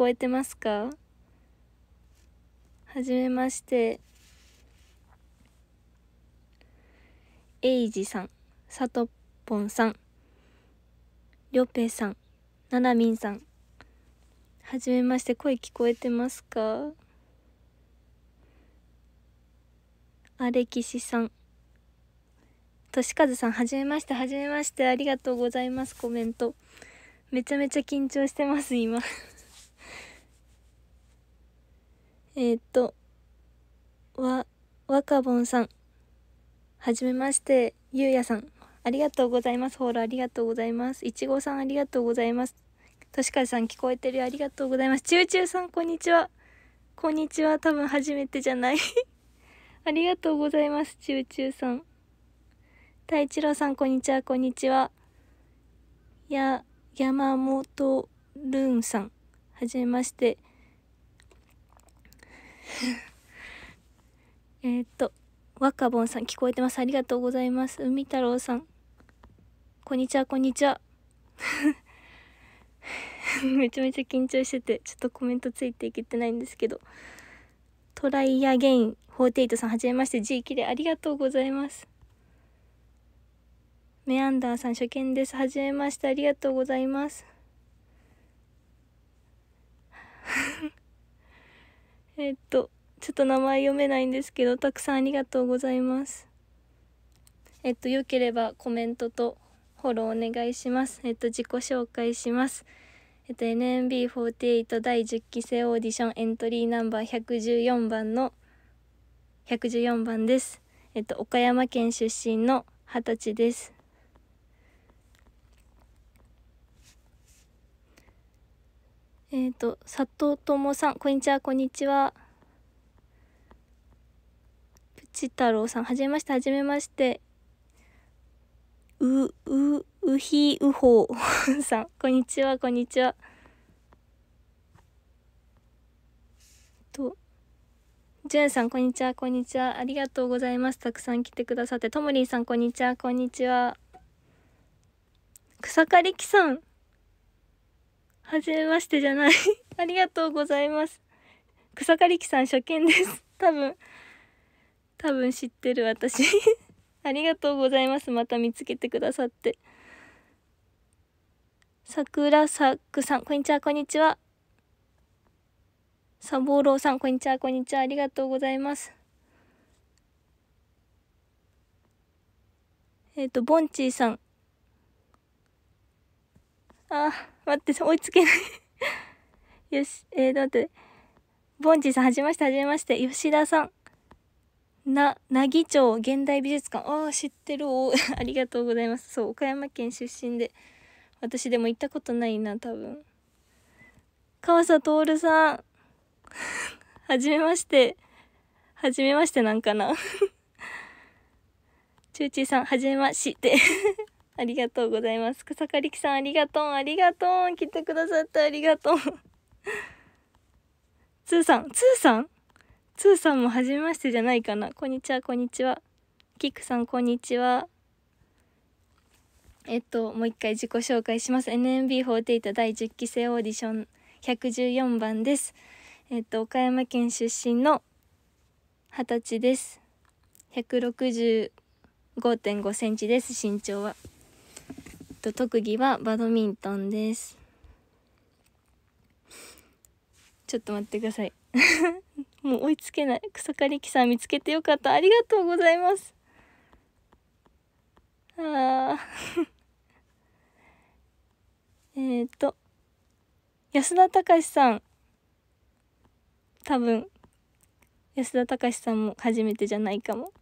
こえてますかはじめまして。エイジさん、サトポンさん、りょぺさん、ななみんさん。はじめまして、声聞こえてますかアレキシさん。としかずさん、はじめまして、はじめまして、ありがとうございます、コメント。めちゃめちゃ緊張してます、今。えっ、と、わ、わかぼんさん。はじめまして。ゆうやさん。ありがとうございます。ホールありがとうございます。いちごさんありがとうございます。としかさん聞こえてるありがとうございます。ちゅうちゅうさんこんにちは。こんにちは。多分初めてじゃない ありがとうございます。ちゅうちゅうさん。太一郎さんこんにちは。こんにちは。や、山本るんさん。はじめまして。えっと、若ボンさん聞こえてます。ありがとうございます。海太郎さん。こんにちは、こんにちは。めちゃめちゃ緊張してて、ちょっとコメントついていけてないんですけど。トライアゲイン48さん、はじめまして。G キレありがとうございます。メアンダーさん、初見です。はじめまして。ありがとうございます。えっと、ちょっと名前読めないんですけど、たくさんありがとうございます。えっと、良ければコメントとフォローお願いします。えっと、自己紹介します。えっと、NMB48 第10期生オーディションエントリーナンバー114番の114番です。えっと、岡山県出身の20歳です。えっ、ー、と、佐藤友さん、こんにちは、こんにちは。プチ太郎さん、はじめまして、はじめまして。う、う、うひうほうさん、こんにちは、こんにちは。と、じゅんさん、こんにちは、こんにちは。ありがとうございます。たくさん来てくださって。ともりんさん、こんにちは、こんにちは。草刈りきさん、はじめましてじゃない ありがとうございます。草刈り機さん初見です。多分、多分知ってる私 ありがとうございます。また見つけてくださって。桜サックさん、こんにちは、こんにちは。サボローさん、こんにちは、こんにちは。ありがとうございます。えっ、ー、と、ボンチーさん。あ。待って、追いつけない よし、えー、待って。ボンジーさん、はじめまして、はじめまして。吉田さん。な、なぎ町現代美術館。ああ、知ってる。ありがとうございます。そう、岡山県出身で。私でも行ったことないな、多分。川佐徹さん。はじめまして。はじめましてなんかな。チューチーさん、はじめまして。ありがとうございます。草刈り機さん、ありがとう、ありがとう。来てくださってありがとう。つーさん、つーさんつーさんも初めましてじゃないかな。こんにちは、こんにちは。キックさん、こんにちは。えっと、もう一回自己紹介します。NMB48 第10期生オーディション114番です。えっと、岡山県出身の二十歳です。165.5センチです、身長は。と、特技はバドミントンです。ちょっと待ってください。もう追いつけない。草刈り機さん見つけてよかった。ありがとうございます。あー えっと、安田隆さん。多分、安田隆さんも初めてじゃないかも。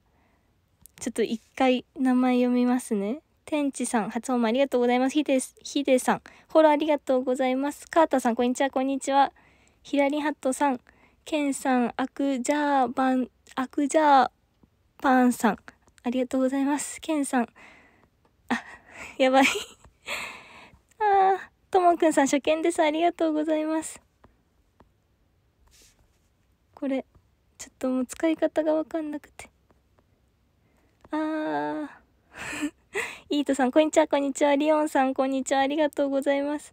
ちょっと一回名前読みますね。天地さん、発音もありがとうございます。ひで、さん、フォローありがとうございます。カータさん、こんにちは、こんにちは。ひらりはッとさん、けんさん、アクジャーバン、アクジャーパンさん、ありがとうございます。けんさん、あ、やばい あともくんさん、初見です。ありがとうございます。これ、ちょっともう使い方がわかんなくて。ああ。イートさん、こんにちは、こんにちは。リオンさん、こんにちは。ありがとうございます。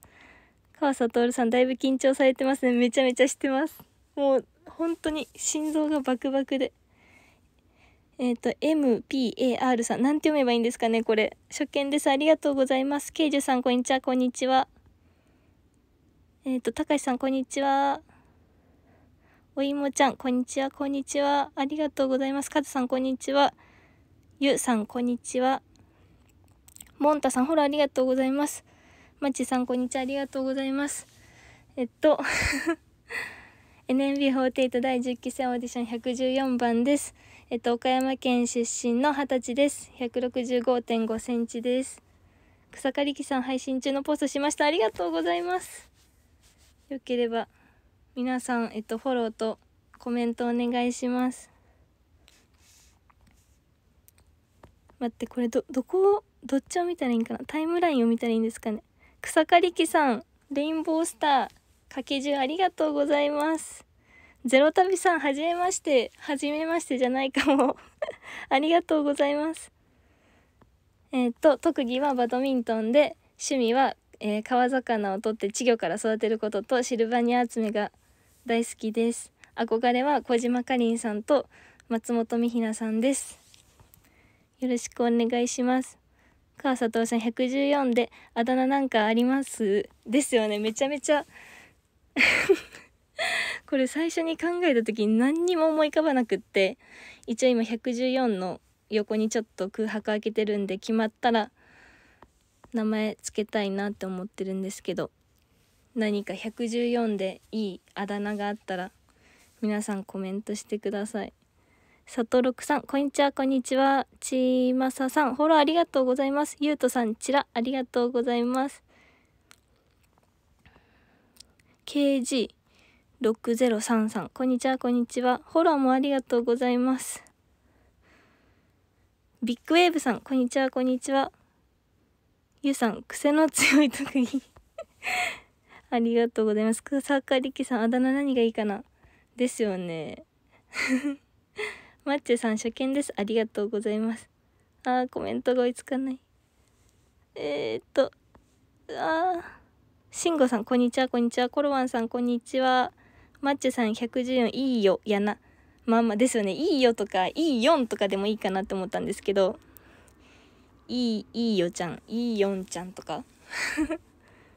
川佐徹さん、だいぶ緊張されてますね。めちゃめちゃしてます。もう、本当に、心臓がバクバクで。えっ、ー、と、MPAR さん、なんて読めばいいんですかね、これ。初見です。ありがとうございます。ケイジュさん、こんにちは、こんにちは。えっ、ー、と、たかしさん、こんにちは。おいもちゃん、こんにちは、こんにちは。ありがとうございます。かずさん、こんにちは。ゆうさん、こんにちは。もんたさん、ほら、ありがとうございます。まちさん、こんにちは。ありがとうございます。えっと NMB48 第10期生オーディション114番です。えっと、岡山県出身の20歳です。165.5センチです。草刈りさん、配信中のポストしました。ありがとうございます。よければ、皆さん、えっと、フォローとコメントお願いします。待って、これど、どこをどっちを見たらいいんかなタイムラインを見たらいいんですかね草刈機さんレインボースター掛け順ありがとうございますゼロ旅さんはじめましてはじめましてじゃないかも ありがとうございますえー、っと特技はバドミントンで趣味は、えー、川魚を取って稚魚から育てることとシルバニア集めが大好きです憧れは小島かりんさんと松本美ひなさんですよろしくお願いします川佐藤さん114であだ名なんかありますですよねめちゃめちゃ これ最初に考えた時何にも思い浮かばなくって一応今114の横にちょっと空白空けてるんで決まったら名前つけたいなって思ってるんですけど何か114でいいあだ名があったら皆さんコメントしてください。さとろくさん、こんにちは、こんにちは。ちまささん、フォローありがとうございます。ゆうとさん、ちら、ありがとうございます。KG6033、こんにちは、こんにちは。フォローもありがとうございます。ビッグウェーブさん、こんにちは、こんにちは。ゆうさん、癖の強い特技 ありがとうございます。草刈り機さん、あだ名何がいいかなですよね。マッチェさん初見です。ありがとうございます。あー、コメントが追いつかない。えー、っと、あー、シンゴさん、こんにちは、こんにちは。コロワンさん、こんにちは。マッチェさん、114、いいよ、やな。まあまあですよね。いいよとか、いいよんとかでもいいかなって思ったんですけど、いい、いいよちゃん、いいよんちゃんとか。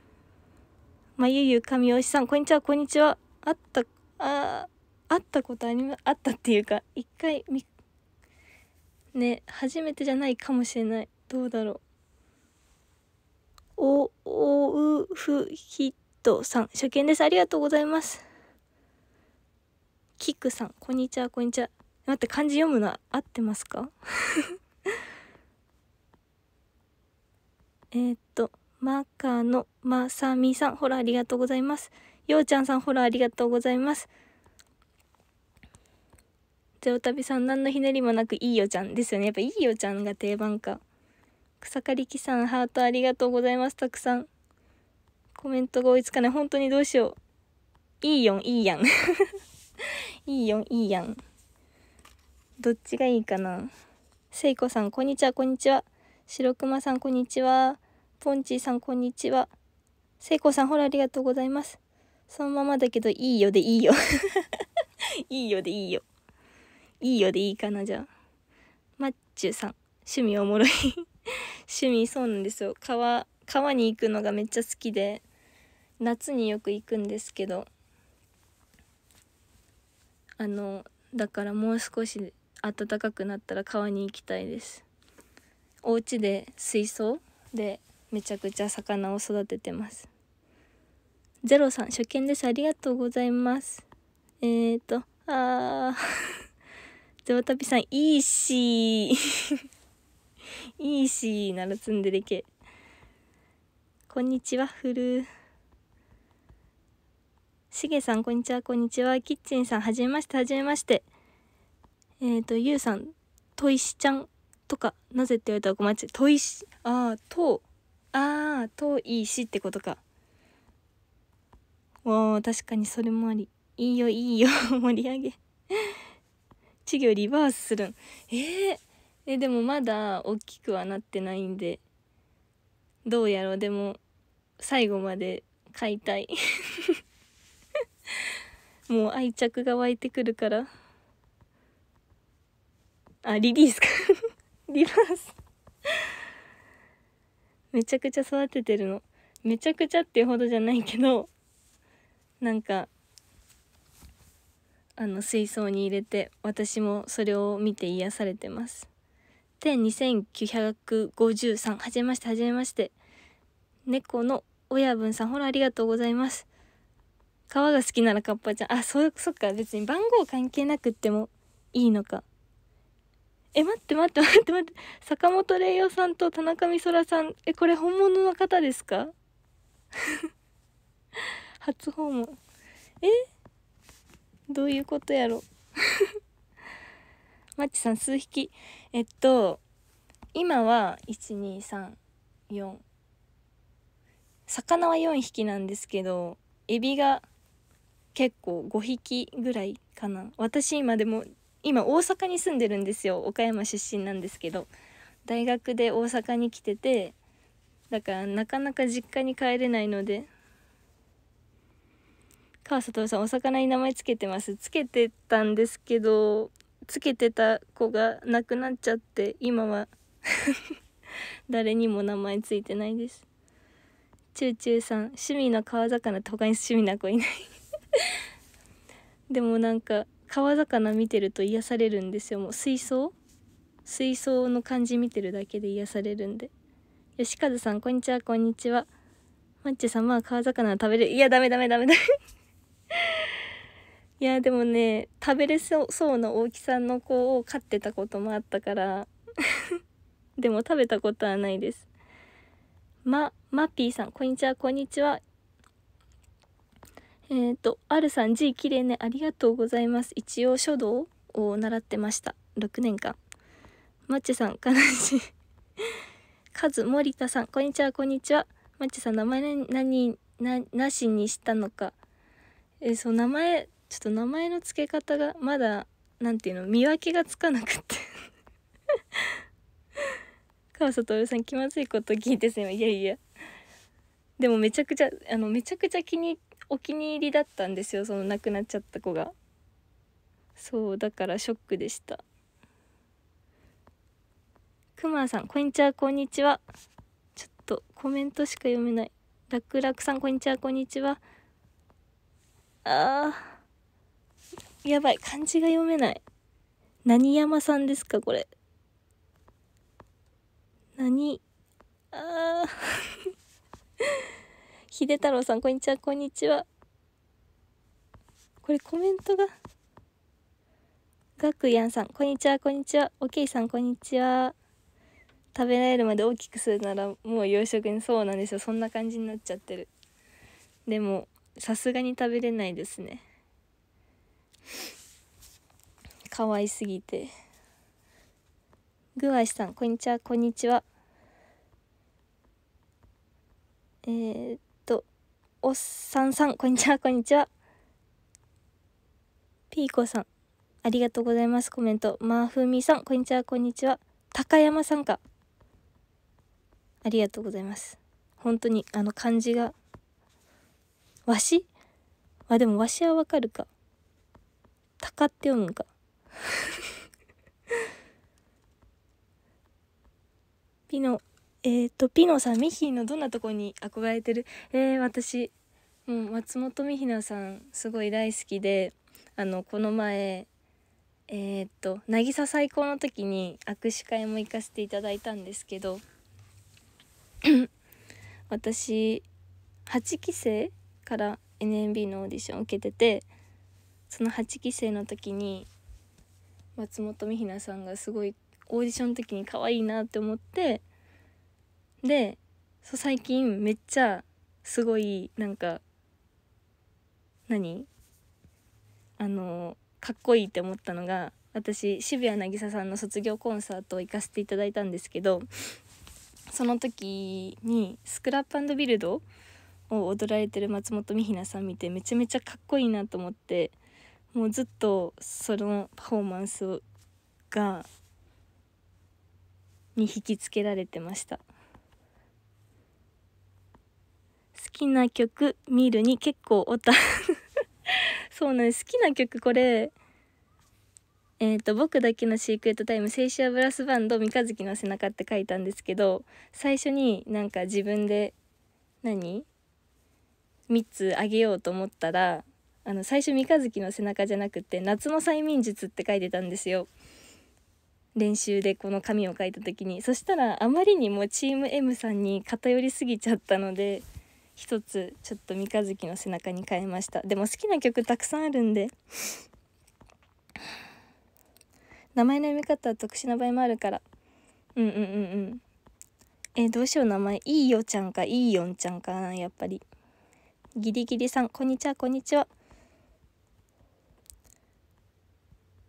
まゆゆ神推おしさん、こんにちは、こんにちは。あった、あー、会ったことありまあったっていうか一回みね初めてじゃないかもしれないどうだろうおおうふひとさん初見ですありがとうございますキックさんこんにちはこんにちは待って漢字読むの合ってますか えっとマカのまさみさんほらありがとうございますようちゃんさんほらありがとうございますておたびさん何のひねりもなくいいよちゃんですよねやっぱいいよちゃんが定番か草刈りさんハートありがとうございますたくさんコメントが追いつかない本当にどうしよういいよんいいやん いいよんいいやんどっちがいいかなせいこさんこんにちはこんにちは白熊さんこんにちはポンチーさんこんにちはせいこさんほらありがとうございますそのままだけどいいよでいいよ いいよでいいよいいよでいいかな、じゃあ。マッチュさん。趣味おもろい 趣味そうなんですよ。川、川に行くのがめっちゃ好きで、夏によく行くんですけど、あの、だからもう少し暖かくなったら川に行きたいです。お家で水槽でめちゃくちゃ魚を育ててます。ゼロさん、初見です。ありがとうございます。えっ、ー、と、あーでもさん、いいし いいしなら積んででけ。こんにちは、ふる。しげさん、こんにちは、こんにちは。キッチンさん、はじめまして、はじめまして。えっ、ー、と、ゆうさん、といしちゃんとか、なぜって言われたらごめんといし、ああ、と、ああ、といしってことか。おお、確かにそれもあり。いいよ、いいよ、盛り上げ。稚魚リバースするえー、えでもまだ大きくはなってないんでどうやろうでも最後まで飼いたい もう愛着が湧いてくるからあリリースか リバースめちゃくちゃ育ててるのめちゃくちゃっていうほどじゃないけどなんかあの水槽に入れて私もそれを見て癒されてます天2953はじめましてはじめまして猫の親分さんほらありがとうございます川が好きならかっぱちゃんあそそっか別に番号関係なくってもいいのかえ待って待って待って待って坂本玲代さんと田中美空さんえこれ本物の方ですか 初訪問えどういうことやろ マッチさん数匹えっと今は1234魚は4匹なんですけどエビが結構5匹ぐらいかな私今でも今大阪に住んでるんですよ岡山出身なんですけど大学で大阪に来ててだからなかなか実家に帰れないので川里さんお魚に名前つけてますつけてたんですけどつけてた子が亡くなっちゃって今は 誰にも名前ついてないですチューチューさん趣味の川魚って他に趣味な子いない でもなんか川魚見てると癒されるんですよもう水槽水槽の感じ見てるだけで癒されるんで吉和さんこんにちはこんにちはマッチまあ川魚食べるいやダメダメダメダメいやでもね食べれそうそうな大きさの子を飼ってたこともあったから でも食べたことはないですまマピーさんこんにちはこんにちはえっ、ー、と、あるさん、字綺麗ね、ありがとうございます。一応書道を習ってました。6年間。マッチさん、悲しい。カズ、森田さん、こんにちは、こんにちは。マッチさん、名前何、なしにしたのか。えそう名前ちょっと名前の付け方がまだ何ていうの見分けがつかなくて 川里徹さん気まずいこと聞いてすいませんいやいやでもめちゃくちゃあのめちゃくちゃ気にお気に入りだったんですよその亡くなっちゃった子がそうだからショックでしたくまさんこんにちはこんにちはちょっとコメントしか読めないらくらくさんこんにちはこんにちはああ。やばい、漢字が読めない。何山さんですか、これ。何ああ。秀太郎さん、こんにちは、こんにちは。これコメントが。ガクヤンさん、こんにちは、こんにちは。オケイさん、こんにちは。食べられるまで大きくするならもう養殖にそうなんですよそんな感じになっちゃってるでもさすがに食べれないですね可愛すぎてグワシさんこんにちはこんにちはえー、っとおっさんさんこんにちはこんにちはピーコさんありがとうございますコメントまーふみさんこんにちはこんにちは高山さんかありがとうございます本当にあの漢字がわしあでもわしはわかるかたかって読むか ピノえっ、ー、とピノさんミヒのどんなとこに憧れてるえー、私もう松本美ひなさんすごい大好きであのこの前えー、っと「渚最高」の時に握手会も行かせていただいたんですけど 私8期生から NMB のオーディションを受けててその8期生の時に松本美ひなさんがすごいオーディションの時に可愛いなって思ってでそう最近めっちゃすごいなんか何あのかっこいいって思ったのが私渋谷渚さんの卒業コンサートを行かせていただいたんですけどその時にスクラップビルドを踊られてる松本美奈さん見てめちゃめちゃかっこいいなと思ってもうずっとそのパフォーマンスがに引きつけられてました好きな曲見るに結構おた そうなんです好きな曲これえーと、と僕だけのシークレットタイム「セイシアブラスバンド三日月の背中」って書いたんですけど最初になんか自分で何3つあげようと思ったらあの最初三日月の背中じゃなくて夏の催眠術って書いてたんですよ練習でこの紙を書いた時にそしたらあまりにもチーム M さんに偏りすぎちゃったので一つちょっと三日月の背中に変えましたでも好きな曲たくさんあるんで名前の読み方は特殊な場合もあるからうんうんうんうんえー、どうしよう名前いいよちゃんかいいよんちゃんかなやっぱりギリギリさん、こんにちは、こんにちは。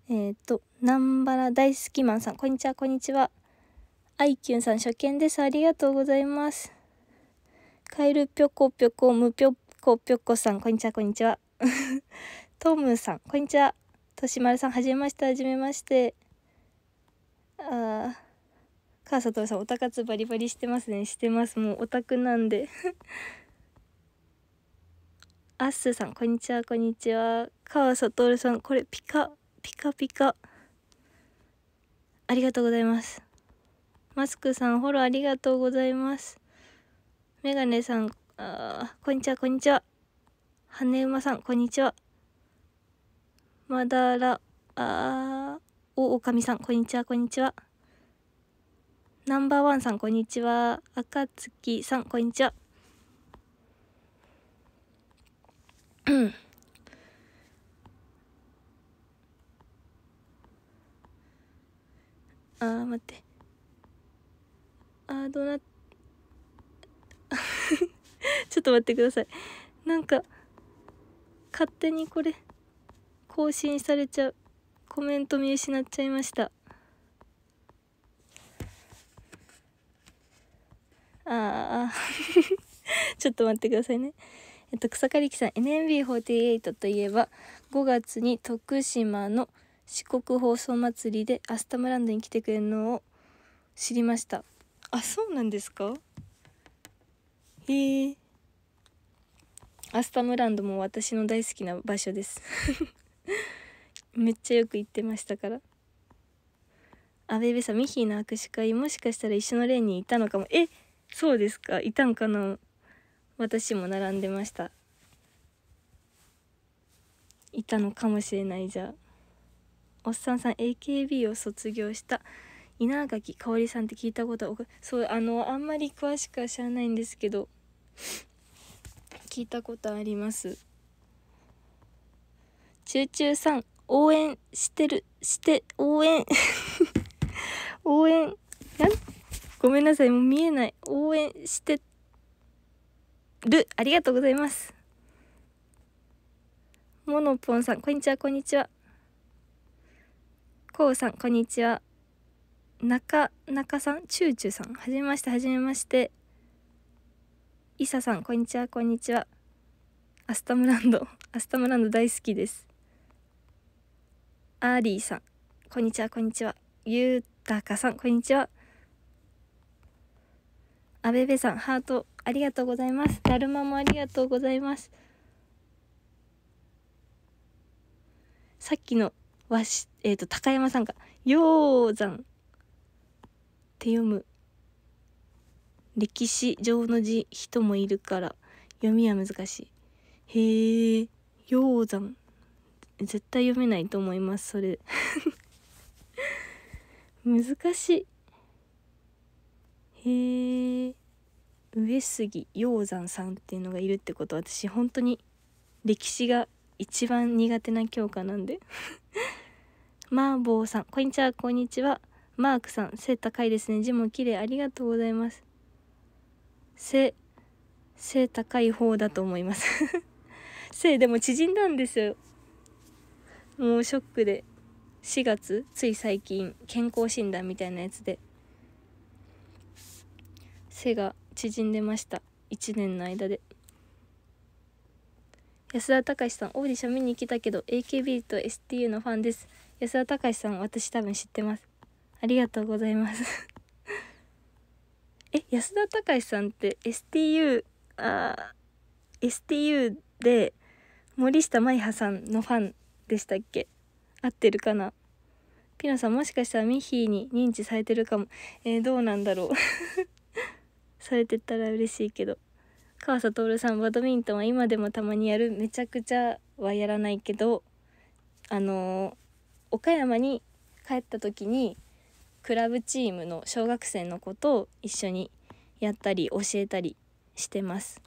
えっ、ー、と、南原大好きマンさん、こんにちは、こんにちは。アイキュンさん、初見です。ありがとうございます。カエルぴょこぴょこ、むぴょこぴょこさん、こんにちは、こんにちは。トムさん、こんにちは。としまるさん、はじめまして、はじめまして。ああ、川里さん、おたかつバリバリしてますね。してます。もうオタクなんでアッスーさん、こんにちは、こんにちは。川悟さん、これピカ、ピカピカ。ありがとうございます。マスクさん、フォローありがとうございます。メガネさん、あこんにちは、こんにちは。羽馬さん、こんにちは。まだら、あお、おかみさん、こんにちは、こんにちは。ナンバーワンさん、こんにちは。あかつきさん、こんにちは。あー待ってあーどうな ちょっと待ってくださいなんか勝手にこれ更新されちゃうコメント見失っちゃいましたああ ちょっと待ってくださいねえっと、草刈機さん、NMB48 といえば、5月に徳島の四国放送祭りでアスタムランドに来てくれるのを知りました。あ、そうなんですかへえ。アスタムランドも私の大好きな場所です めっちゃよく行ってましたから。あ、部ベさん、ミヒーの握手会もしかしたら一緒のレーンにいたのかも。え、そうですかいたんかな私も並んでましたいたのかもしれないじゃあおっさんさん AKB を卒業した稲垣かおりさんって聞いたことはそうあのあんまり詳しくは知らないんですけど聞いたことありますチューチューさん応援してるして応援 応援ごめんなさいもう見えない応援してるありがとうございますモノポンさんこんにちはこんにちはこうさんこんにちは中中さんちゅうちゅうさんはじめましてはじめましていささんこんにちはこんにちはアスタムランドアスタムランド大好きですアーリーさんこんにちはこんにちはゆうたかさんこんにちはあべべさんハートありがとうございます。だるまもありがとうございます。さっきのわし、えっ、ー、と、高山さんが、鷹山って読む。歴史上の字、人もいるから、読みは難しい。へえ、鷹山。絶対読めないと思います、それ。難しい。へえ。上杉鷹山さんっていうのがいるってこと私本当に歴史が一番苦手な教科なんでマーボーさんこんにちはこんにちはマークさん背高いですね字も綺麗ありがとうございます背背高い方だと思います 背でも縮んだんですよもうショックで4月つい最近健康診断みたいなやつで背が縮んでました1年の間で安田隆さんオーディション見に来たけど AKB と STU のファンです安田隆さん私多分知ってますありがとうございます え安田隆さんって STU あ STU で森下舞葉さんのファンでしたっけ合ってるかなピノさんもしかしたらミヒーに認知されてるかもえー、どうなんだろう されてたら嬉しいけど川佐徹さんバドミントンは今でもたまにやるめちゃくちゃはやらないけどあのー、岡山に帰った時にクラブチームの小学生の子と一緒にやったり教えたりしてます。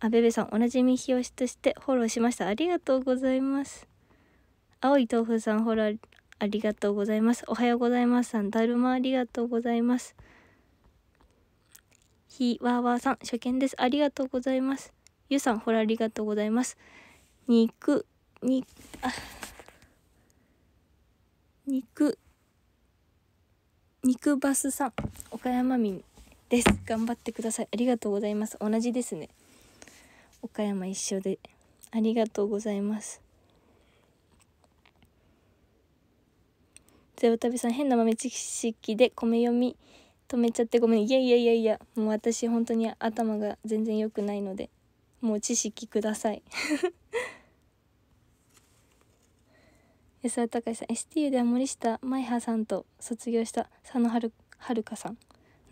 あべべさんおなじみ日吉としてフォローしましたありがとうございます青い豆腐さんフォローありがとうございますおはようございますさんだるまありがとうございますひわわさん、初見です。ありがとうございます。ゆうさん、ほら、ありがとうございます。肉、に、あ、肉、肉バスさん、岡山民です。頑張ってください。ありがとうございます。同じですね。岡山一緒で、ありがとうございます。ゼロ旅さん、変な豆知識で米読み。止めちゃってごめんいやいやいやいやもう私本当に頭が全然良くないのでもう知識ください 安田隆さん STU では森下舞葉さんと卒業した佐野はるかさん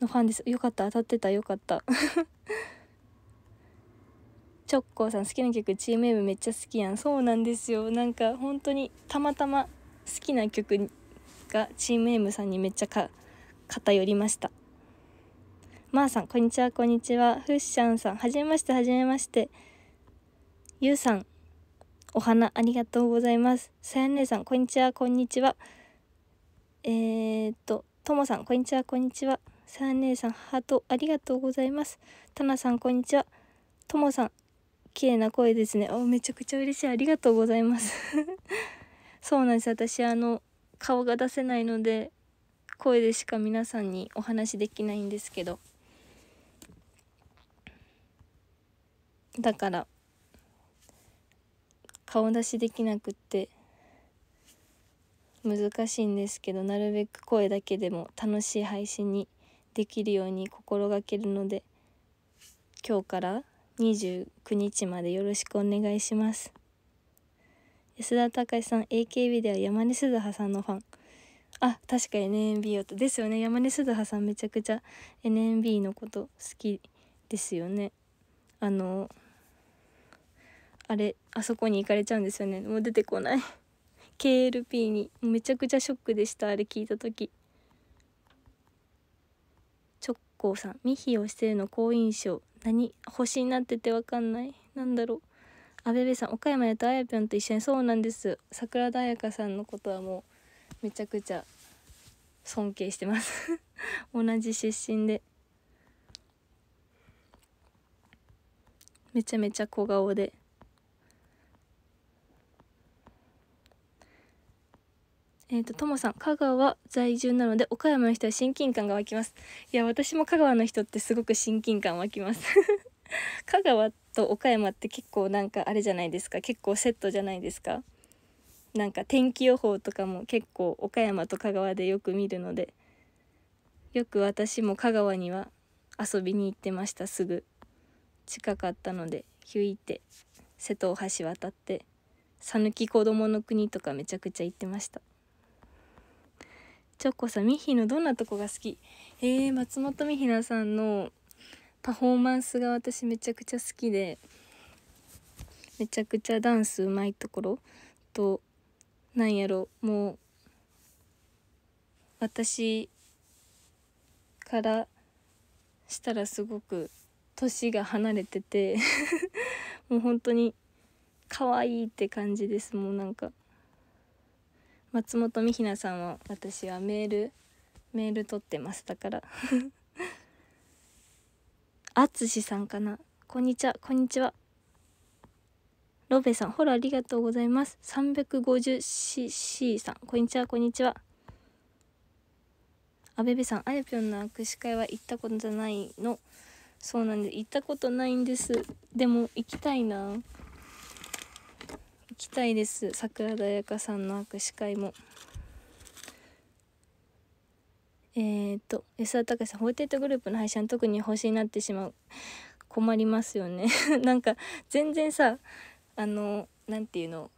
のファンですよかった当たってたよかったチョッコーさん好きな曲チームウェブめっちゃ好きやんそうなんですよなんか本当にたまたま好きな曲がチーム M さんにめっちゃか偏りました。まー、あ、さん、こんにちは、こんにちは。ふっしゃんさん、はじめまして、はじめまして。ゆうさん、お花ありがとうございます。さやねさん、こんにちは、こんにちは。えー、っと、ともさん、こんにちは、こんにちは。さやねさん、ハートありがとうございます。たなさん、こんにちは。ともさん、綺麗な声ですね。お、めちゃくちゃ嬉しい。ありがとうございます。そうなんです。私、あの、顔が出せないので、声でしか皆さんにお話できないんですけどだから顔出しできなくって難しいんですけどなるべく声だけでも楽しい配信にできるように心がけるので今日から29日までよろしくお願いします安田隆さん AKB では山根鈴葉さんのファンあ確か NMB とですよね山根すずはさんめちゃくちゃ NMB のこと好きですよねあのあれあそこに行かれちゃうんですよねもう出てこない KLP にめちゃくちゃショックでしたあれ聞いた時直行さん「ミヒをしてるの好印象何星になってて分かんない何だろう」安部部さん岡山やとあやぴょんと一緒にそうなんです桜田彩香さんのことはもうめちゃくちゃ尊敬してます 同じ出身でめちゃめちゃ小顔でえっ、ー、とともさん香川在住なので岡山の人は親近感が湧きますいや私も香川の人ってすごく親近感湧きます 香川と岡山って結構なんかあれじゃないですか結構セットじゃないですかなんか天気予報とかも結構岡山と香川でよく見るのでよく私も香川には遊びに行ってましたすぐ近かったのでひゅいって瀬戸大橋渡って讃岐子どもの国とかめちゃくちゃ行ってましたチョコさんミヒのどんなとこが好きえー、松本美ひなさんのパフォーマンスが私めちゃくちゃ好きでめちゃくちゃダンスうまいところとなんやろもう私からしたらすごく年が離れてて もう本当に可愛いって感じですもうなんか松本美ひなさんは私はメールメール取ってますだから淳 さんかなこんにちはこんにちはロベさん、ほらありがとうございます。350cc さん、こんにちは、こんにちは。アベベさん、あやぴょんの握手会は行ったことじゃないの。そうなんで、行ったことないんです。でも、行きたいな。行きたいです。桜田彩香さんの握手会も。えっ、と、安田隆さん、ホーテードグループの配信は特に星になってしまう。困りますよね なんか、全然さ、あの何て言うの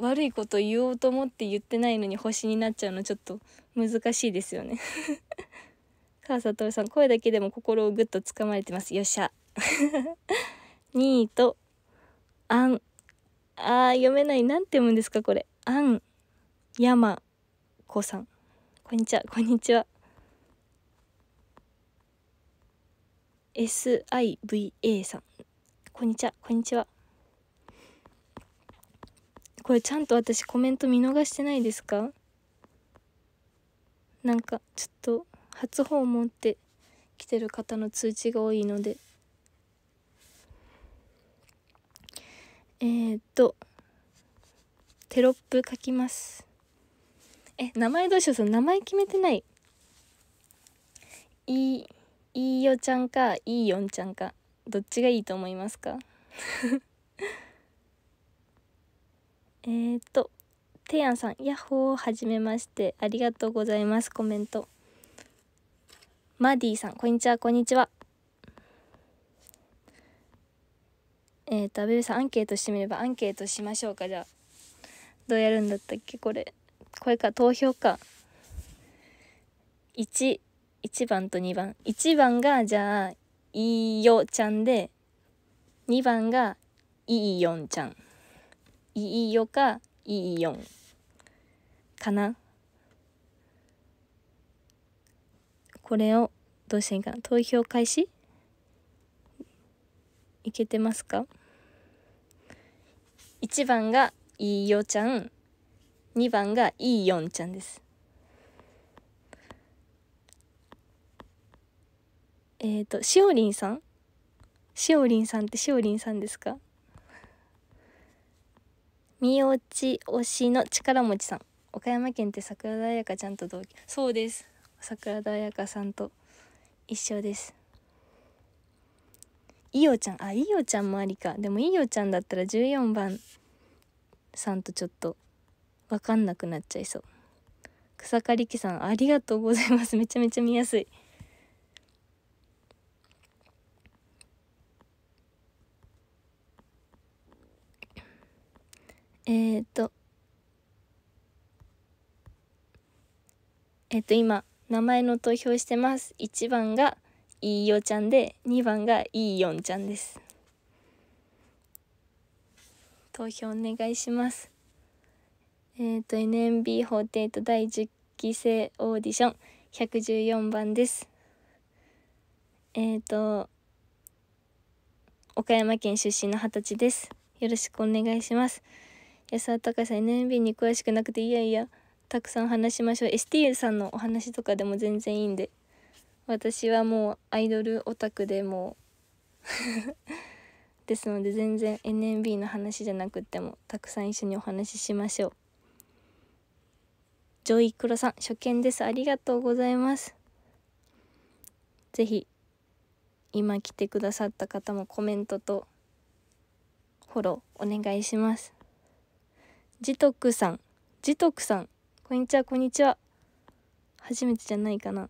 悪いこと言おうと思って言ってないのに星になっちゃうのちょっと難しいですよね母 川里さん声だけでも心をぐっとつかまれてますよっしゃニ ーとあんあー読めない何て読むんですかこれあんやまこさんこんにちはこんにちは SIVA さんこんにちはこんにちはこれちゃんと私コメント見逃してないですかなんかちょっと初訪問って来てる方の通知が多いのでえー、っとテロップ書きますえ名前どうしようその名前決めてないいいいよちゃんかいいよんちゃんかどっちがいいと思いますか えー、っと、てやんさん、ヤッホー、はじめまして。ありがとうございます、コメント。マディさん、こんにちは、こんにちは。えー、っと、アベさん、アンケートしてみれば、アンケートしましょうか、じゃあ。どうやるんだったっけ、これ。これか、投票か。1、1番と2番。1番が、じゃあ、いいよちゃんで、2番が、いいよんちゃん。いいよかいいよんかなこれをどうしていいかな投票開始いけてますか1番がいいよちゃん2番がいいよんちゃんですえっ、ー、としおりんさんしおりんさんってしおりんさんですか三落ち推しの力持ちさん岡山県って桜田彩香ちゃんと同期そうです桜田彩香さんと一緒ですいおちゃんあいおちゃんもありかでもいおちゃんだったら14番さんとちょっと分かんなくなっちゃいそう草刈り機さんありがとうございますめちゃめちゃ見やすいえっ、ー、と、えっ、ー、と、今、名前の投票してます。1番がいいよちゃんで、2番がいいよんちゃんです。投票お願いします。えっ、ー、と、n m b 法廷と第10期生オーディション114番です。えっ、ー、と、岡山県出身の二十歳です。よろしくお願いします。安田隆さん NMB に詳しくなくていやいやたくさん話しましょう STU さんのお話とかでも全然いいんで私はもうアイドルオタクでも ですので全然 NMB の話じゃなくてもたくさん一緒にお話ししましょうジョイクロさん初見ですありがとうございますぜひ今来てくださった方もコメントとフォローお願いしますジトクさん。ジトクさん。こんにちは、こんにちは。初めてじゃないかな。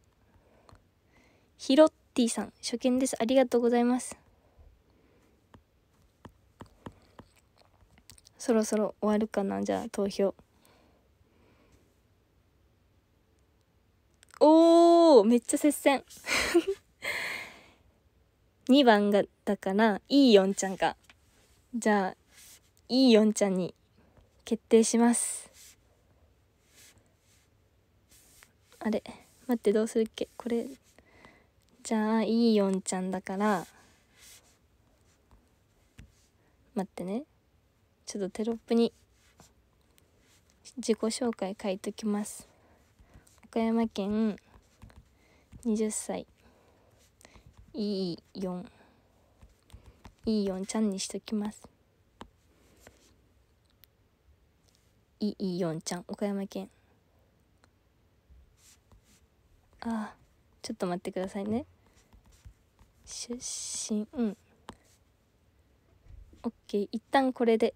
ヒロッティさん。初見です。ありがとうございます。そろそろ終わるかな、じゃあ投票。おおめっちゃ接戦2 番がだからいいよんちゃんかじゃあいいよんちゃんに決定しますあれ待ってどうするっけこれじゃあいいよんちゃんだから待ってねちょっとテロップに自己紹介書いときます岡山県20歳いいよんいいよんちゃんにしときますいいよんちゃん岡山県あちょっと待ってくださいね出身うんオッケー一旦これで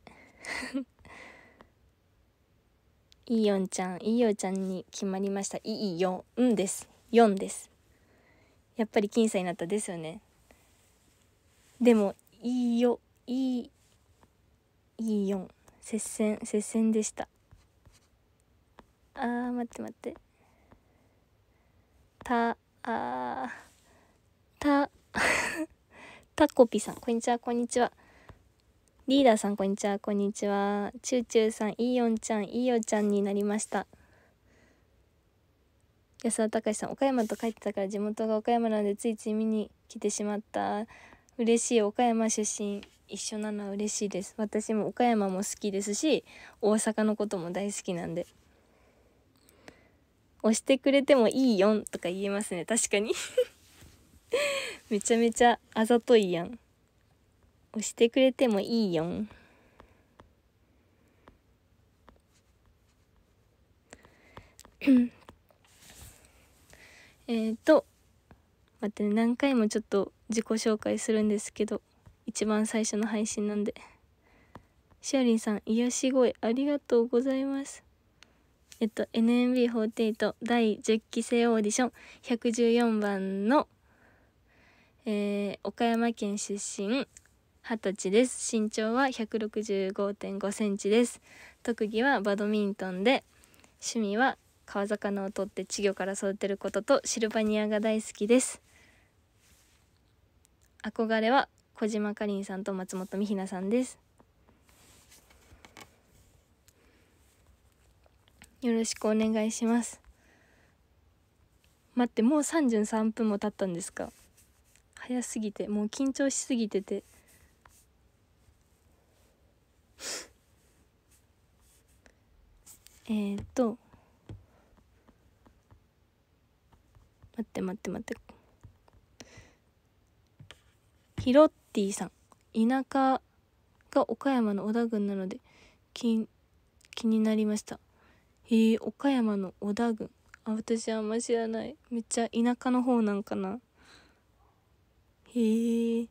いいよんちゃんいいよちゃんに決まりましたいいよん、うんです4ですやっぱり僅差になったですよねでもいいよいいいいよん接戦接戦でしたあー待って待ってたあたたこぴさんこんにちはこんにちはリーダーさんこんにちはこんにちはちゅうちゅうさんいいよんちゃんいいよちゃんになりました安田隆さん岡山と書いてたから地元が岡山なんでついつい見に来てしまった嬉しい岡山出身一緒なのは嬉しいです私も岡山も好きですし大阪のことも大好きなんで押してくれてもいいよんとか言えますね確かに めちゃめちゃあざといやん押してくれてもいいよん えっと待ってね何回もちょっと自己紹介するんですけど一番最初の配信なんでしおりんさん癒し声ありがとうございますえっと、NMB48 第10期生オーディション114番の、えー、岡山県出身、20歳です。身長は165.5センチです。特技はバドミントンで、趣味は川魚を取って稚魚から育てることとシルバニアが大好きです。憧れは小島かりんさんと松本美ひなさんです。よろしくお願いします待ってもう33分も経ったんですか早すぎてもう緊張しすぎてて えっと待って待って待ってヒロッティさん田舎が岡山の織田郡なので気になりましたへえ岡山の織田郡あ私あんま知らないめっちゃ田舎の方なんかなへえ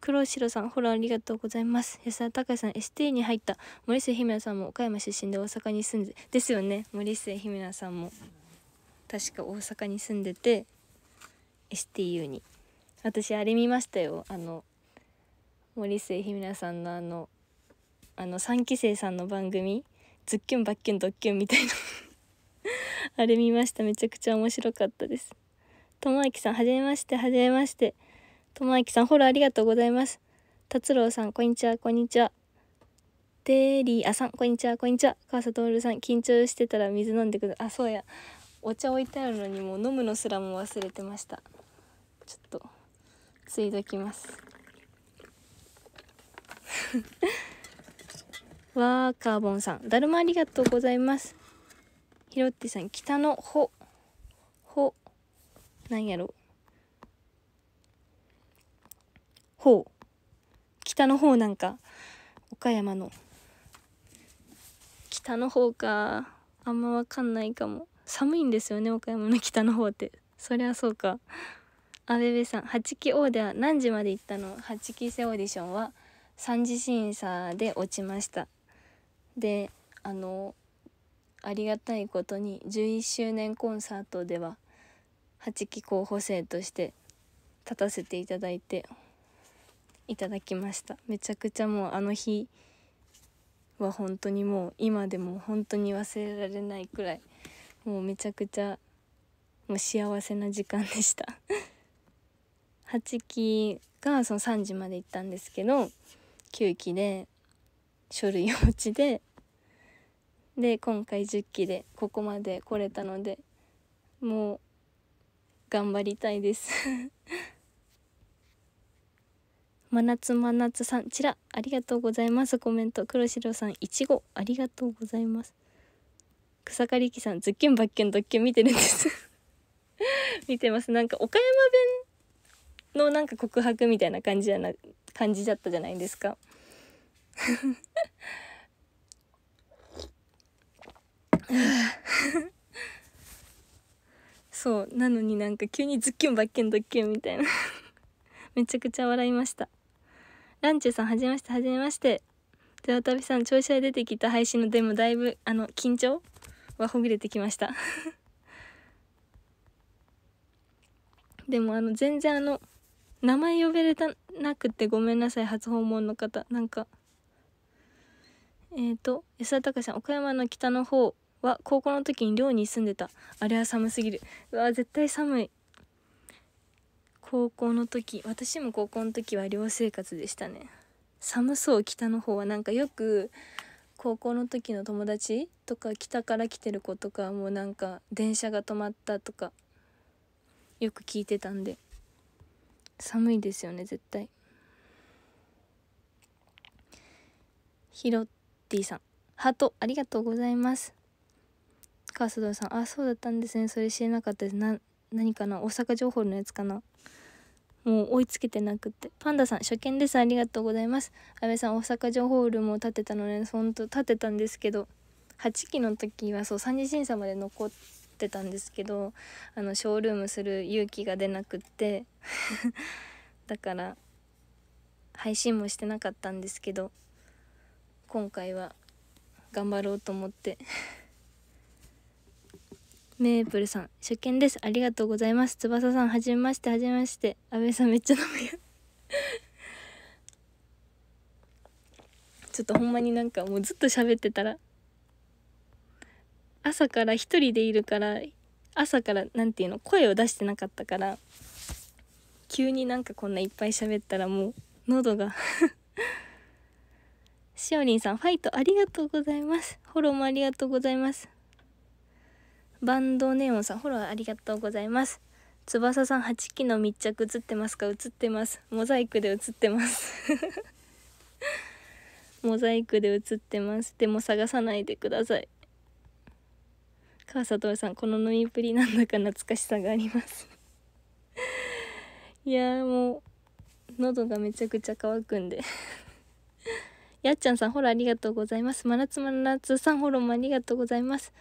黒白さん、フォローありがとうございます。安田隆さん、ST に入った森末姫奈さんも岡山出身で大阪に住んで、ですよね。森末姫奈さんも、確か大阪に住んでて、STU に。私、あれ見ましたよ。あの、森末姫奈さんのあの、あの、3期生さんの番組ズッキュンバッキュンドッキュンみたいな あれ見ましためちゃくちゃ面白かったです友明さんはじめましてはじめまして友明さんフォローありがとうございます達郎さんこんにちはこんにちはデリーあさんこんにちはこんにちは川佐徹さん緊張してたら水飲んでくださいあそうやお茶置いてあるのにもう飲むのすらも忘れてましたちょっとついどきますわー、カーボンさん。だるまありがとうございます。ひろってさん、北のほ、ほ、なんやろ。ほう。北の方なんか、岡山の。北の方か。あんまわかんないかも。寒いんですよね、岡山の 北の方って。そりゃそうか。あべべさん、8期オーデは何時まで行ったの ?8 期生オーディションは3次審査で落ちました。であのありがたいことに11周年コンサートでは8期候補生として立たせていただいていただきましためちゃくちゃもうあの日は本当にもう今でも本当に忘れられないくらいもうめちゃくちゃもう幸せな時間でした8期 がその3時まで行ったんですけど9期で書類落ちでで今回10期でここまで来れたのでもう頑張りたいです 真夏真夏さんちらありがとうございますコメント黒白さんいちごありがとうございます草刈りさんズッキュンバッキュンドッキュン見てるんです 見てますなんか岡山弁のなんか告白みたいな感じじゃな感じだったじゃないですか そうなのになんか急にズッキュンバッキュンドッキュンみたいな めちゃくちゃ笑いましたランチューさんはじめましてはじめまして寺旅さん調子で出てきた配信のでもだいぶあの緊張はほぐれてきました でもあの全然あの名前呼べれたなくてごめんなさい初訪問の方なんかえっ、ー、と安田隆さん岡山の北の方は高校の時に寮に住んでたあれは寒すぎるうわ絶対寒い高校の時私も高校の時は寮生活でしたね寒そう北の方はなんかよく高校の時の友達とか北から来てる子とかもうなんか電車が止まったとかよく聞いてたんで寒いですよね絶対ひろっティさんハートありがとうございます川須藤さんあそうだったんですねそれ知れなかったですな何かな大阪情報のやつかなもう追いつけてなくてパンダさん初見ですありがとうございます阿部さん大阪城ホールも建てたのねほんと建てたんですけど8期の時はそう3次審査まで残ってたんですけどあのショールームする勇気が出なくって だから配信もしてなかったんですけど今回は頑張ろうと思ってメープルさん初見ですありがとうございます翼さんはじめましてはじめまして阿部さんめっちゃ飲むよ ちょっとほんまになんかもうずっと喋ってたら朝から一人でいるから朝から何て言うの声を出してなかったから急になんかこんないっぱい喋ったらもう喉が しおりんさんファイトありがとうございますフォローもありがとうございますバンドネオンさん、フォローありがとうございます。翼さん、8期の密着映ってますか映ってます。モザイクで映ってます。モザイクで映ってます。でも探さないでください。川里さん、この飲みっぷりなんだか懐かしさがありますいやもう、喉がめちゃくちゃ乾くんでやっちゃんさん、フォローありがとうございます。真夏真夏さん、フォローもありがとうございます。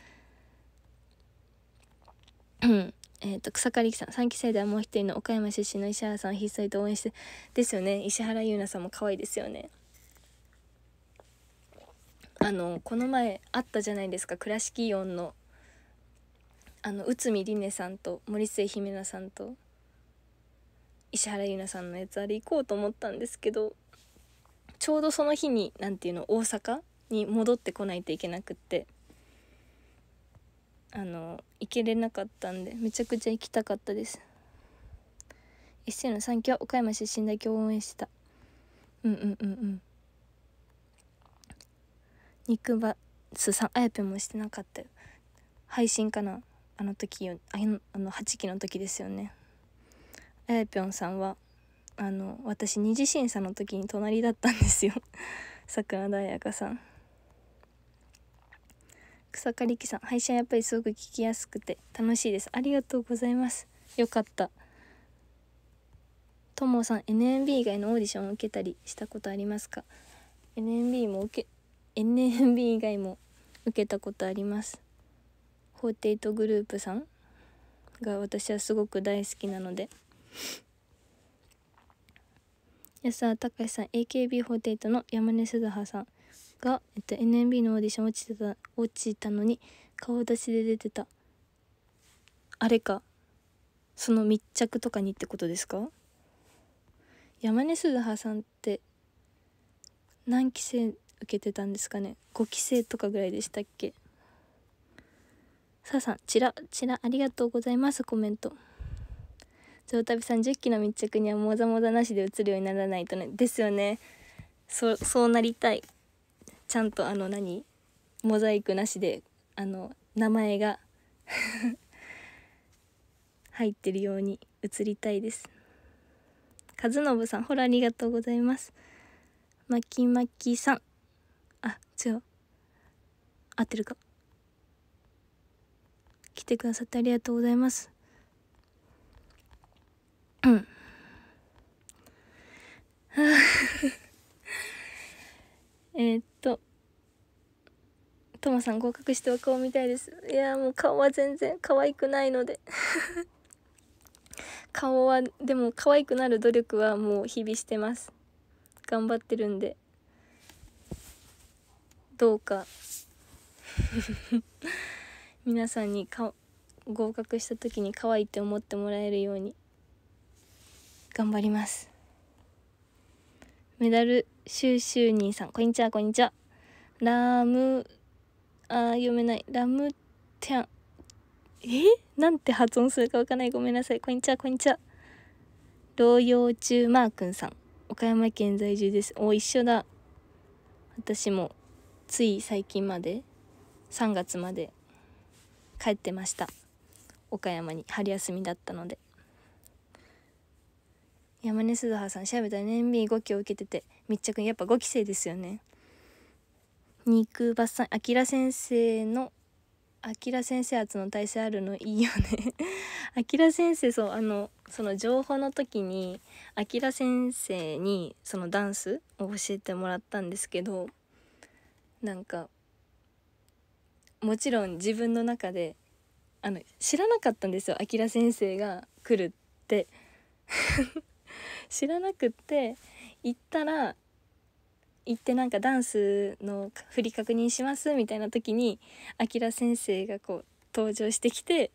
えーと、草刈さん3期生ではもう一人の岡山出身の石原さんをひっそりと応援してですよね石原優奈さんも可愛いですよねあのこの前あったじゃないですか倉敷音のあの内海りねさんと森末姫奈さんと石原優奈さんのやつあれ行こうと思ったんですけどちょうどその日に何ていうの大阪に戻ってこないといけなくってあの行けれなかったんでめちゃくちゃ行きたかったです SC の3期は岡山出身だけ応援してたうんうんうんうん肉バスさんあやぺもしてなかったよ配信かなあの時よあのあの8期の時ですよねあやぴょんさんはあの私二次審査の時に隣だったんですよ 桜田彩香さん草刈り機さん配信やっぱりすごく聞きやすくて楽しいですありがとうございますよかったともさん NMB 以外のオーディションを受けたりしたことありますか NMB も受け NMB 以外も受けたことあります48グループさんが私はすごく大好きなので安田隆さん AKB48 の山根鈴葉さんが、えっと、NMB のオーディション落ちてた落ちたのに顔出しで出てたあれかその密着とかにってことですか山根鈴葉さんって何期生受けてたんですかね5期生とかぐらいでしたっけさあさんちらちらありがとうございますコメント上旅さん10期の密着にはもざもざなしで映るようにならないとねですよねそそうなりたいちゃんとあの何モザイクなしであの名前が 入ってるように映りたいです和信さんほらありがとうございますまきまきさんあ違う合ってるか来てくださってありがとうございますうん えっとともさん合格してお顔みたいですいやもう顔は全然可愛くないので 顔はでも可愛くなる努力はもう日々してます頑張ってるんでどうか 皆さんにか合格した時に可愛いって思ってもらえるように頑張りますメダル収集人さんこんにちはこんにちはラムあ読めない。ラムテャン。えなんて発音するかわかんない。ごめんなさい。こんにちは、こんにちは。療養中マー君さん。岡山県在住です。お、一緒だ。私も、つい最近まで、3月まで、帰ってました。岡山に春休みだったので。山根鈴葉さん、調べたら年費5期を受けてて、密着やっぱ5期生ですよね。肉ばさんあきら先生のあきら先生圧の体制あるのいいよねあきら先生そうあのその情報の時にあきら先生にそのダンスを教えてもらったんですけどなんかもちろん自分の中であの知らなかったんですよあきら先生が来るって 知らなくって行ったら行ってなんかダンスの振り確認しますみたいな時にあきら先生がこう登場してきて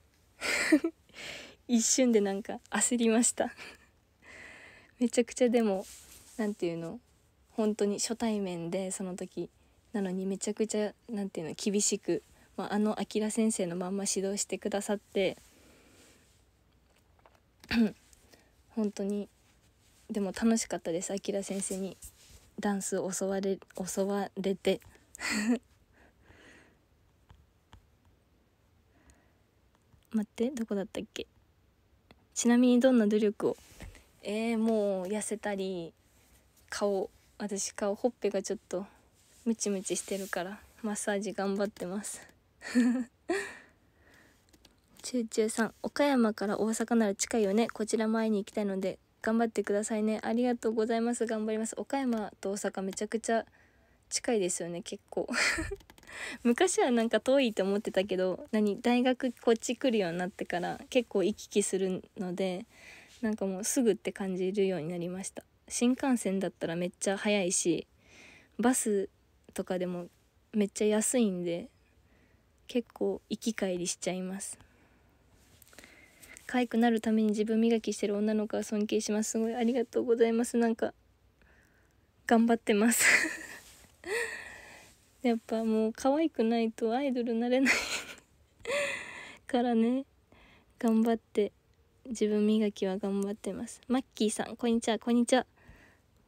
一瞬でなんか焦りましためちゃくちゃでも何て言うの本当に初対面でその時なのにめちゃくちゃ何て言うの厳しく、まあ、あのあきら先生のまんま指導してくださって 本当にでも楽しかったですあきら先生にダンス教われ教われて 待ってどこだったっけちなみにどんな努力をえー、もう痩せたり顔私顔ほっぺがちょっとムチムチしてるからマッサージ頑張ってます チューチューさん岡山から大阪なら近いよねこちら前に行きたいので頑張ってくださいねありがとうございます頑張ります岡山と大阪めちゃくちゃ近いですよね結構 昔はなんか遠いと思ってたけど何大学こっち来るようになってから結構行き来するのでなんかもうすぐって感じるようになりました新幹線だったらめっちゃ早いしバスとかでもめっちゃ安いんで結構行き帰りしちゃいます可愛くなるために自分磨きしてる女の子は尊敬しますすごいありがとうございますなんか頑張ってます やっぱもう可愛くないとアイドルなれないからね頑張って自分磨きは頑張ってますマッキーさんこんにちはこんにちは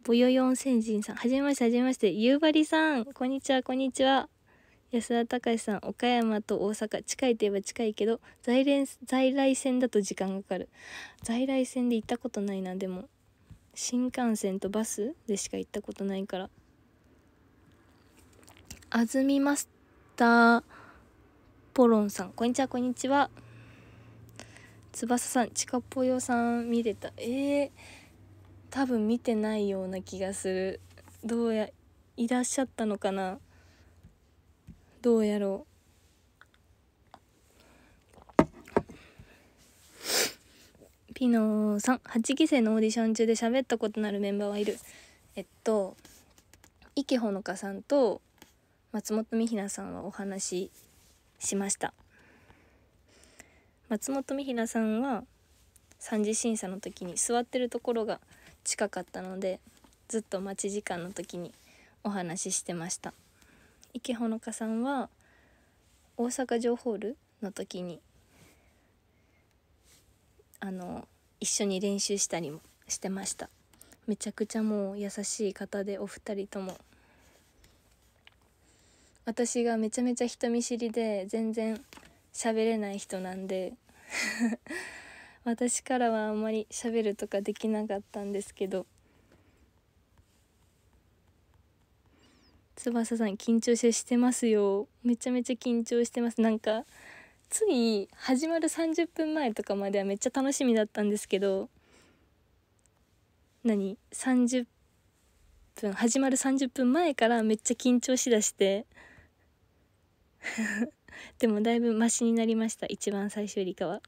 ぼよよん先人さんはじめましてはじめまして夕張さんこんにちはこんにちは安田隆さん岡山と大阪近いといえば近いけど在連在来線だと時間がかかる在来線で行ったことないなでも新幹線とバスでしか行ったことないから安住マスターポロンさんこんにちはこんにちは翼さんちかぽよさん見れたえー、多分見てないような気がするどうやいらっしゃったのかなどうやろうピノさん8期生のオーディション中で喋ったことのあるメンバーはいるえっと池穂のかさんと松本美なさんはお話ししました松本美奈さんは3次審査の時に座ってるところが近かったのでずっと待ち時間の時にお話ししてました池ほのかさんは大阪城ホールの時にあの一緒に練習したりもしてましためちゃくちゃもう優しい方でお二人とも私がめちゃめちゃ人見知りで全然喋れない人なんで 私からはあんまり喋るとかできなかったんですけど翼さん緊張してますよめちゃめちゃ緊張してますなんかつい始まる30分前とかまではめっちゃ楽しみだったんですけど何30分始まる30分前からめっちゃ緊張しだして でもだいぶマシになりました一番最初よりかは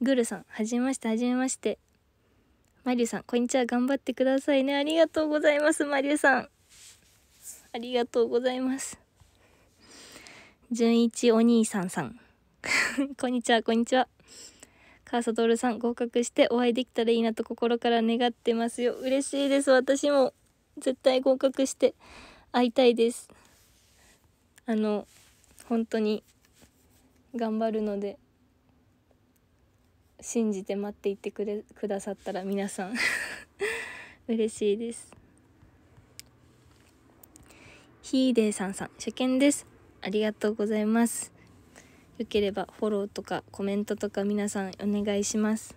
グルさんはじめましてはじめましてマリュさんこんにちは頑張ってくださいねありがとうございますマリュさんありがとうございます。純一お兄さんさん。こんにちは、こんにちは。川里徹さん、合格してお会いできたらいいなと心から願ってますよ。嬉しいです。私も絶対合格して会いたいです。あの、本当に頑張るので、信じて待っていてくれくださったら皆さん 嬉しいです。ヒーデーさんさん、初見です。ありがとうございます。よければフォローとかコメントとか皆さんお願いします。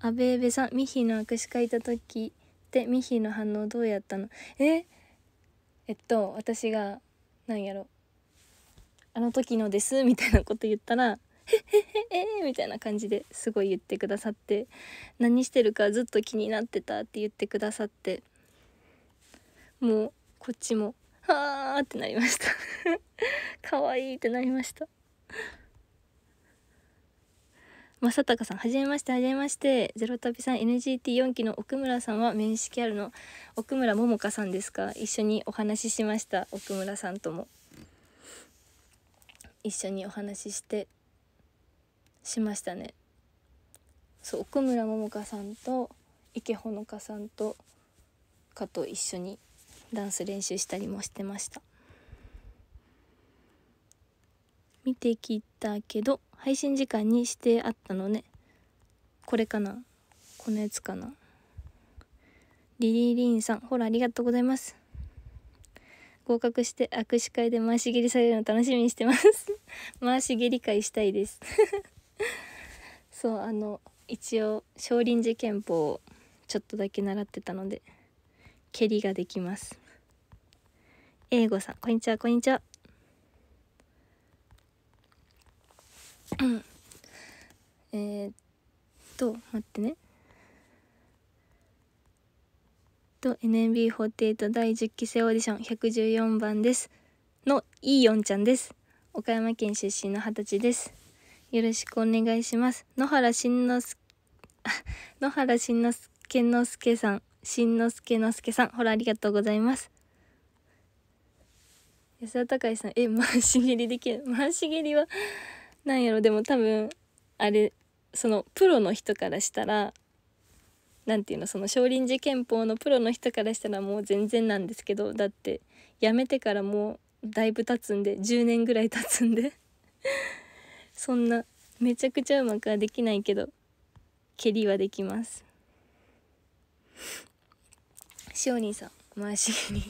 阿部ーさん、ミヒの握手会いた時ってミヒの反応どうやったのええっと、私が、なんやろ、あの時のです、みたいなこと言ったら、へへへへみたいな感じですごい言ってくださって、何してるかずっと気になってたって言ってくださって、もうこっちもはあってなりました可愛 いってなりました正隆さんはじめましてはじめましてゼロ旅さん NGT4 期の奥村さんは面識あるの奥村桃香さんですか一緒にお話ししました奥村さんとも一緒にお話ししてしましたねそう奥村桃香さんと池穂のかさんとかと一緒にダンス練習したりもしてました見てきたけど配信時間にしてあったのねこれかなこのやつかなリリー・リンさんほらありがとうございます合格して握手会で回し蹴りされるの楽しみにしてます 回し蹴り会したいです そうあの一応少林寺拳法をちょっとだけ習ってたので蹴りができます英語さんこんにちはこんにちはえー、っと待ってねと NMB48 第10期生オーディション114番ですのイーヨンちゃんです岡山県出身の二十歳ですよろしくお願いします野原慎之介野原慎之介のすけさん慎之介のすけさんほらありがとうございます安田隆さん え回し蹴りできる 回し蹴りはなんやろでも多分あれそのプロの人からしたら何て言うのその少林寺拳法のプロの人からしたらもう全然なんですけどだってやめてからもうだいぶ経つんで10年ぐらい経つんで そんなめちゃくちゃうまくはできないけど蹴りはできますしおさん回し蹴り